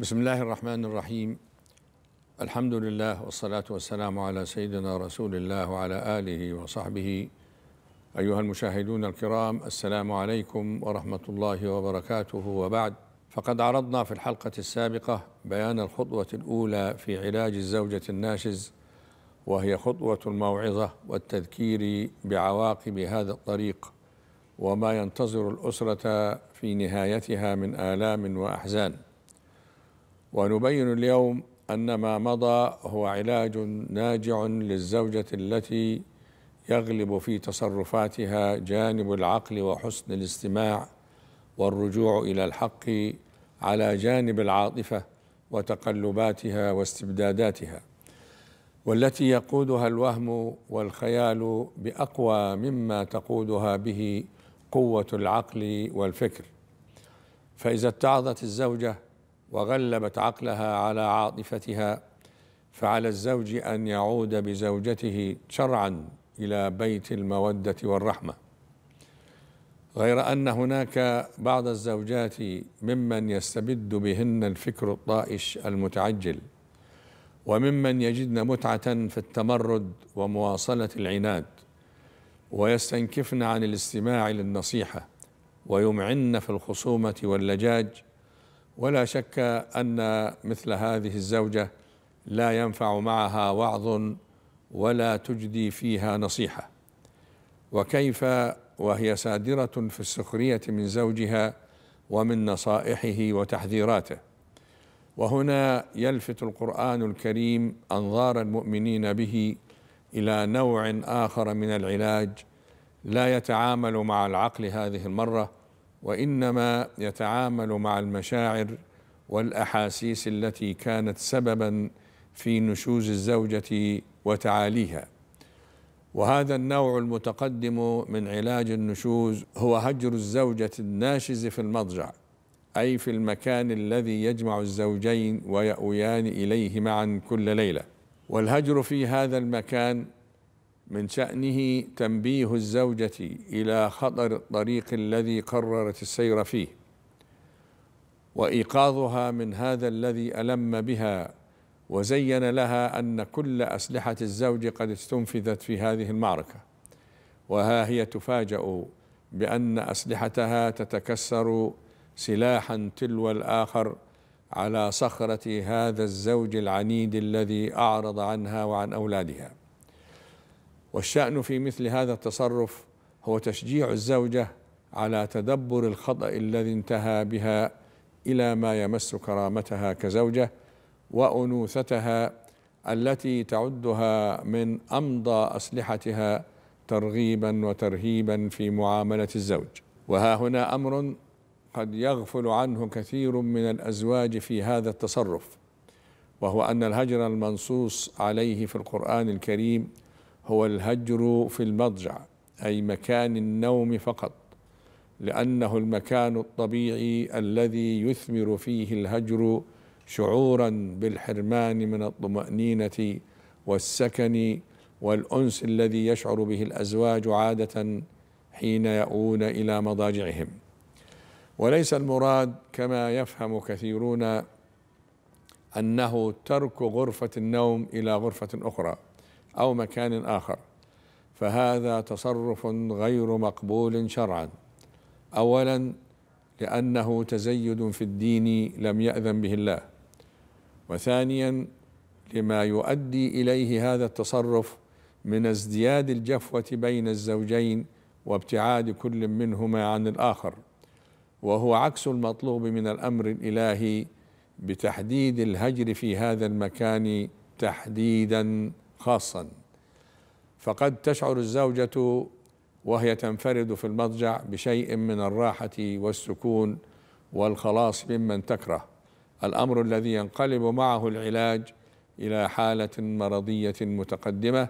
بسم الله الرحمن الرحيم الحمد لله والصلاة والسلام على سيدنا رسول الله وعلى آله وصحبه أيها المشاهدون الكرام السلام عليكم ورحمة الله وبركاته وبعد فقد عرضنا في الحلقة السابقة بيان الخطوة الأولى في علاج الزوجة الناشز وهي خطوة الموعظة والتذكير بعواقب هذا الطريق وما ينتظر الأسرة في نهايتها من آلام وأحزان ونبين اليوم أن ما مضى هو علاج ناجع للزوجة التي يغلب في تصرفاتها جانب العقل وحسن الاستماع والرجوع إلى الحق على جانب العاطفة وتقلباتها واستبداداتها والتي يقودها الوهم والخيال بأقوى مما تقودها به قوة العقل والفكر فإذا اتعظت الزوجة وغلبت عقلها على عاطفتها فعلى الزوج ان يعود بزوجته شرعا الى بيت الموده والرحمه غير ان هناك بعض الزوجات ممن يستبد بهن الفكر الطائش المتعجل وممن يجدن متعه في التمرد ومواصله العناد ويستنكفن عن الاستماع للنصيحه ويمعن في الخصومه واللجاج ولا شك ان مثل هذه الزوجه لا ينفع معها وعظ ولا تجدي فيها نصيحه وكيف وهي سادره في السخريه من زوجها ومن نصائحه وتحذيراته وهنا يلفت القران الكريم انظار المؤمنين به الى نوع اخر من العلاج لا يتعامل مع العقل هذه المره وانما يتعامل مع المشاعر والاحاسيس التي كانت سببا في نشوز الزوجه وتعاليها وهذا النوع المتقدم من علاج النشوز هو هجر الزوجه الناشز في المضجع اي في المكان الذي يجمع الزوجين وياويان اليه معا كل ليله والهجر في هذا المكان من شأنه تنبيه الزوجة إلى خطر الطريق الذي قررت السير فيه وإيقاظها من هذا الذي ألم بها وزين لها أن كل أسلحة الزوج قد استنفذت في هذه المعركة وها هي تفاجأ بأن أسلحتها تتكسر سلاحا تلو الآخر على صخرة هذا الزوج العنيد الذي أعرض عنها وعن أولادها والشأن في مثل هذا التصرف هو تشجيع الزوجة على تدبر الخطأ الذي انتهى بها إلى ما يمس كرامتها كزوجة وأنوثتها التي تعدها من أمضى أسلحتها ترغيبا وترهيبا في معاملة الزوج وها هنا أمر قد يغفل عنه كثير من الأزواج في هذا التصرف وهو أن الهجر المنصوص عليه في القرآن الكريم هو الهجر في المضجع أي مكان النوم فقط لأنه المكان الطبيعي الذي يثمر فيه الهجر شعورا بالحرمان من الطمأنينة والسكن والأنس الذي يشعر به الأزواج عادة حين يأوون إلى مضاجعهم وليس المراد كما يفهم كثيرون أنه ترك غرفة النوم إلى غرفة أخرى أو مكان آخر فهذا تصرف غير مقبول شرعا أولا لأنه تزيد في الدين لم يأذن به الله وثانيا لما يؤدي إليه هذا التصرف من ازدياد الجفوة بين الزوجين وابتعاد كل منهما عن الآخر وهو عكس المطلوب من الأمر الإلهي بتحديد الهجر في هذا المكان تحديدا خاصا فقد تشعر الزوجة وهي تنفرد في المضجع بشيء من الراحة والسكون والخلاص ممن تكره الأمر الذي ينقلب معه العلاج إلى حالة مرضية متقدمة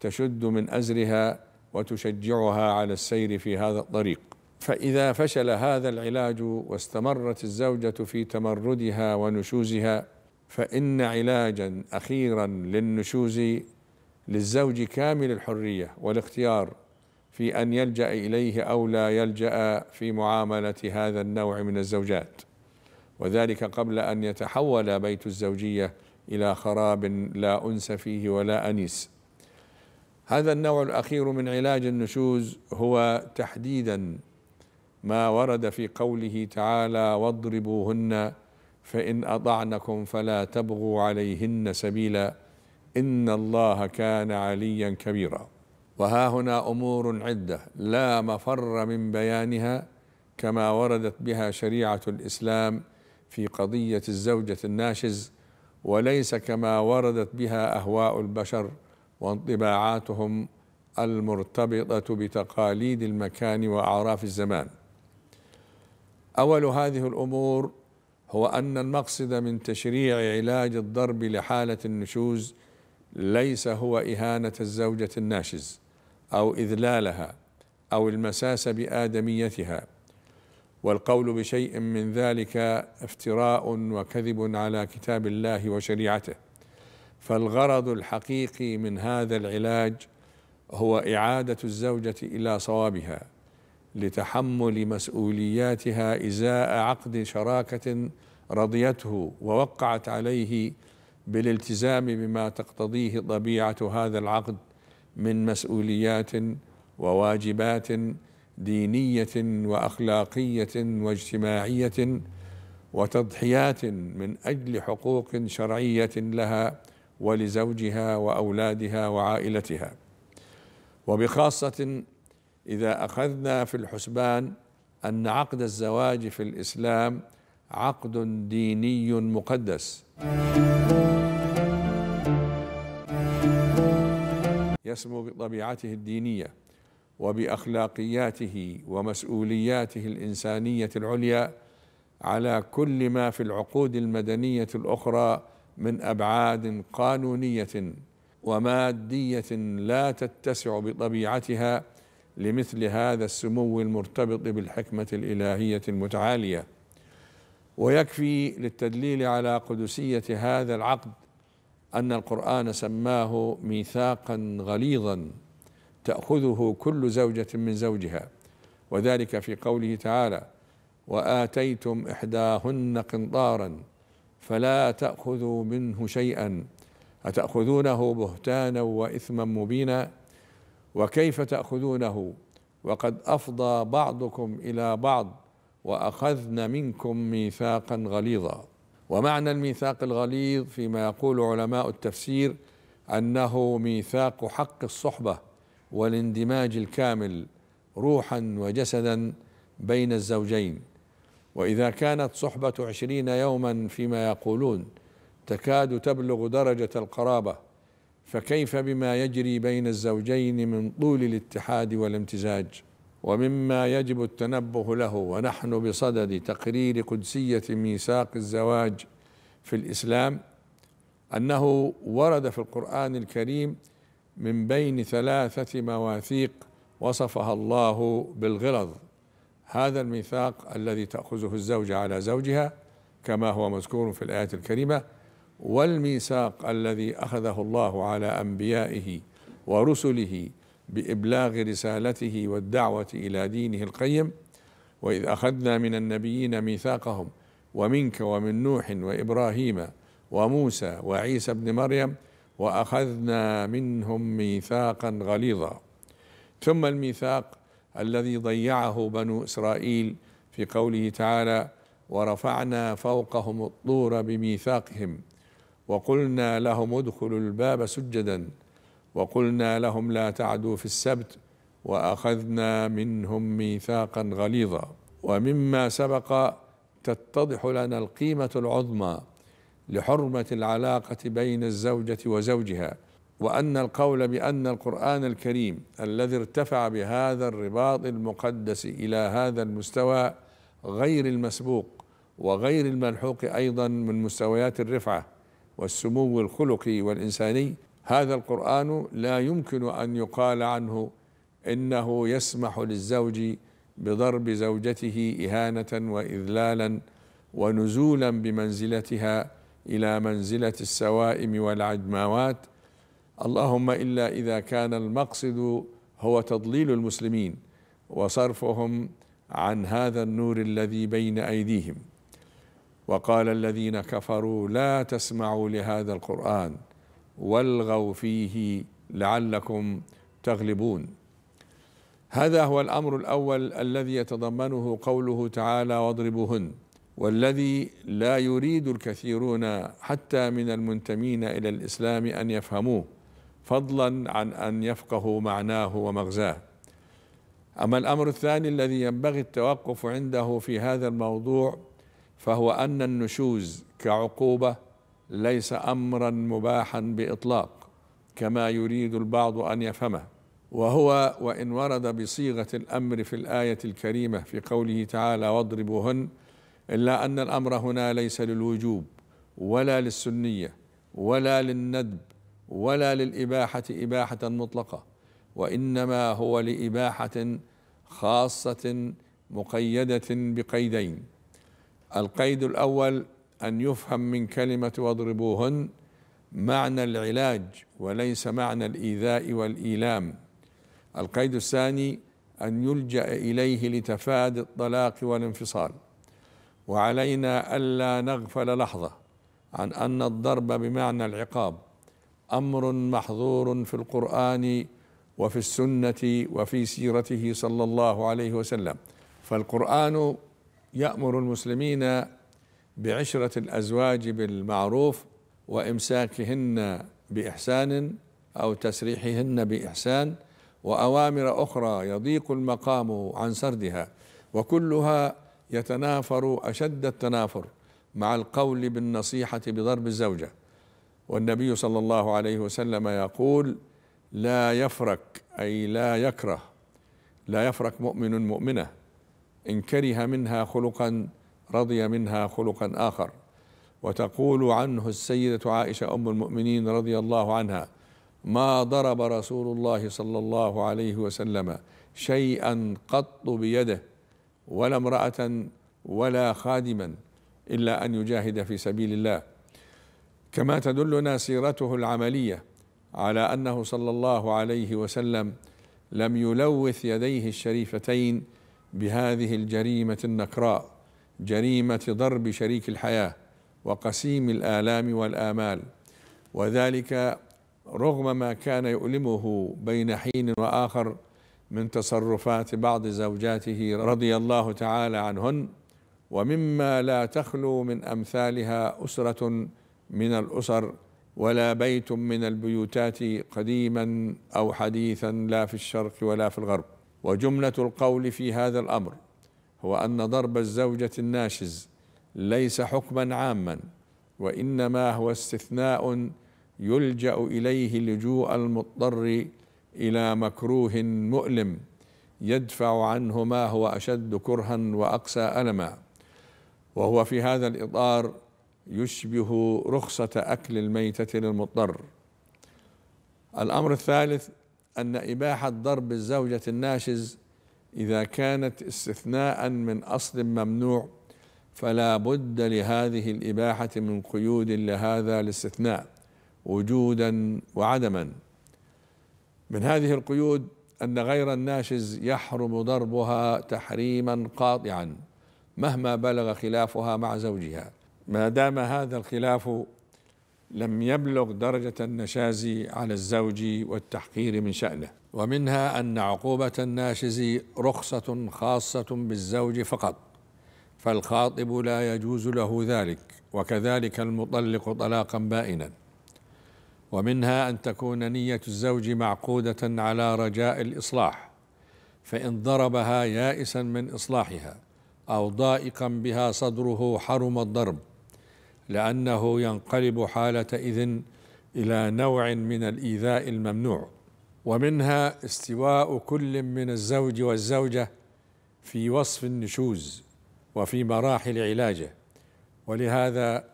تشد من أزرها وتشجعها على السير في هذا الطريق فإذا فشل هذا العلاج واستمرت الزوجة في تمردها ونشوزها فإن علاجا أخيرا للنشوز للزوج كامل الحرية والاختيار في أن يلجأ إليه أو لا يلجأ في معاملة هذا النوع من الزوجات وذلك قبل أن يتحول بيت الزوجية إلى خراب لا أنس فيه ولا أنيس هذا النوع الأخير من علاج النشوز هو تحديدا ما ورد في قوله تعالى واضربوهن فإن أطعنكم فلا تبغوا عليهن سبيلا إن الله كان عليا كبيرا وها هنا أمور عدة لا مفر من بيانها كما وردت بها شريعة الإسلام في قضية الزوجة الناشز وليس كما وردت بها أهواء البشر وانطباعاتهم المرتبطة بتقاليد المكان وأعراف الزمان أول هذه الأمور هو أن المقصد من تشريع علاج الضرب لحالة النشوز ليس هو إهانة الزوجة الناشز أو إذلالها أو المساس بآدميتها والقول بشيء من ذلك افتراء وكذب على كتاب الله وشريعته فالغرض الحقيقي من هذا العلاج هو إعادة الزوجة إلى صوابها لتحمل مسؤولياتها ازاء عقد شراكه رضيته ووقعت عليه بالالتزام بما تقتضيه طبيعه هذا العقد من مسؤوليات وواجبات دينيه واخلاقيه واجتماعيه وتضحيات من اجل حقوق شرعيه لها ولزوجها واولادها وعائلتها وبخاصه اذا اخذنا في الحسبان ان عقد الزواج في الاسلام عقد ديني مقدس يسمو بطبيعته الدينيه وباخلاقياته ومسؤولياته الانسانيه العليا على كل ما في العقود المدنيه الاخرى من ابعاد قانونيه وماديه لا تتسع بطبيعتها لمثل هذا السمو المرتبط بالحكمة الإلهية المتعالية ويكفي للتدليل على قدسية هذا العقد أن القرآن سماه ميثاقا غليظا تأخذه كل زوجة من زوجها وذلك في قوله تعالى وآتيتم إحداهن قنطارا فلا تأخذوا منه شيئا أتأخذونه بهتانا وإثما مبينا وكيف تأخذونه وقد أفضى بعضكم إلى بعض وأخذن منكم ميثاقا غليظا ومعنى الميثاق الغليظ فيما يقول علماء التفسير أنه ميثاق حق الصحبة والاندماج الكامل روحا وجسدا بين الزوجين وإذا كانت صحبة عشرين يوما فيما يقولون تكاد تبلغ درجة القرابة فكيف بما يجري بين الزوجين من طول الاتحاد والامتزاج ومما يجب التنبه له ونحن بصدد تقرير قدسيه ميثاق الزواج في الاسلام انه ورد في القران الكريم من بين ثلاثه مواثيق وصفها الله بالغلظ هذا الميثاق الذي تاخذه الزوجه على زوجها كما هو مذكور في الايه الكريمه والميثاق الذي اخذه الله على انبيائه ورسله بابلاغ رسالته والدعوه الى دينه القيم واذ اخذنا من النبيين ميثاقهم ومنك ومن نوح وابراهيم وموسى وعيسى ابن مريم واخذنا منهم ميثاقا غليظا ثم الميثاق الذي ضيعه بنو اسرائيل في قوله تعالى ورفعنا فوقهم الطور بميثاقهم وقلنا لهم ادخلوا الباب سجدا وقلنا لهم لا تعدوا في السبت واخذنا منهم ميثاقا غليظا ومما سبق تتضح لنا القيمه العظمى لحرمه العلاقه بين الزوجه وزوجها وان القول بان القران الكريم الذي ارتفع بهذا الرباط المقدس الى هذا المستوى غير المسبوق وغير الملحوق ايضا من مستويات الرفعه والسمو الخلقي والإنساني هذا القرآن لا يمكن أن يقال عنه إنه يسمح للزوج بضرب زوجته إهانة وإذلالا ونزولا بمنزلتها إلى منزلة السوائم والعجماوات اللهم إلا إذا كان المقصد هو تضليل المسلمين وصرفهم عن هذا النور الذي بين أيديهم وقال الذين كفروا لا تسمعوا لهذا القرآن والغوا فيه لعلكم تغلبون هذا هو الأمر الأول الذي يتضمنه قوله تعالى واضربوهن والذي لا يريد الكثيرون حتى من المنتمين إلى الإسلام أن يفهموه فضلا عن أن يفقهوا معناه ومغزاه أما الأمر الثاني الذي ينبغي التوقف عنده في هذا الموضوع فهو أن النشوز كعقوبة ليس أمرا مباحا بإطلاق كما يريد البعض أن يفهمه وهو وإن ورد بصيغة الأمر في الآية الكريمة في قوله تعالى واضربوهن إلا أن الأمر هنا ليس للوجوب ولا للسنية ولا للندب ولا للإباحة إباحة مطلقة وإنما هو لإباحة خاصة مقيدة بقيدين القيد الأول أن يفهم من كلمة واضربوهن معنى العلاج وليس معنى الإيذاء والإيلام القيد الثاني أن يلجأ إليه لتفادي الطلاق والانفصال وعلينا ألا نغفل لحظة عن أن الضرب بمعنى العقاب أمر محظور في القرآن وفي السنة وفي سيرته صلى الله عليه وسلم فالقرآن يأمر المسلمين بعشرة الأزواج بالمعروف وإمساكهن بإحسان أو تسريحهن بإحسان وأوامر أخرى يضيق المقام عن سردها وكلها يتنافر أشد التنافر مع القول بالنصيحة بضرب الزوجة والنبي صلى الله عليه وسلم يقول لا يفرك أي لا يكره لا يفرك مؤمن مؤمنة إن كره منها خلقا رضي منها خلقا آخر وتقول عنه السيدة عائشة أم المؤمنين رضي الله عنها ما ضرب رسول الله صلى الله عليه وسلم شيئا قط بيده ولا امرأة ولا خادما إلا أن يجاهد في سبيل الله كما تدلنا سيرته العملية على أنه صلى الله عليه وسلم لم يلوث يديه الشريفتين بهذه الجريمه النكراء جريمه ضرب شريك الحياه وقسيم الالام والامال وذلك رغم ما كان يؤلمه بين حين واخر من تصرفات بعض زوجاته رضي الله تعالى عنهن ومما لا تخلو من امثالها اسره من الاسر ولا بيت من البيوتات قديما او حديثا لا في الشرق ولا في الغرب وجملة القول في هذا الأمر هو أن ضرب الزوجة الناشز ليس حكما عاما وإنما هو استثناء يلجأ إليه لجوء المضطر إلى مكروه مؤلم يدفع عنه ما هو أشد كرها وأقسى ألما وهو في هذا الإطار يشبه رخصة أكل الميتة للمضطر الأمر الثالث أن إباحة ضرب الزوجة الناشز إذا كانت استثناء من أصل ممنوع فلا بد لهذه الإباحة من قيود لهذا الاستثناء وجودا وعدما من هذه القيود أن غير الناشز يحرم ضربها تحريما قاطعا مهما بلغ خلافها مع زوجها ما دام هذا الخلاف لم يبلغ درجة النشاز على الزوج والتحقير من شأنه ومنها أن عقوبة الناشز رخصة خاصة بالزوج فقط فالخاطب لا يجوز له ذلك وكذلك المطلق طلاقا بائنا ومنها أن تكون نية الزوج معقودة على رجاء الإصلاح فإن ضربها يائسا من إصلاحها أو ضائقا بها صدره حرم الضرب لأنه ينقلب حالة إذن إلى نوع من الإيذاء الممنوع ومنها استواء كل من الزوج والزوجة في وصف النشوز وفي مراحل علاجه ولهذا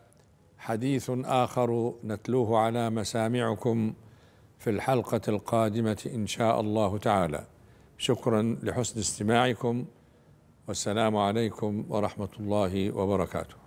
حديث آخر نتلوه على مسامعكم في الحلقة القادمة إن شاء الله تعالى شكرا لحسن استماعكم والسلام عليكم ورحمة الله وبركاته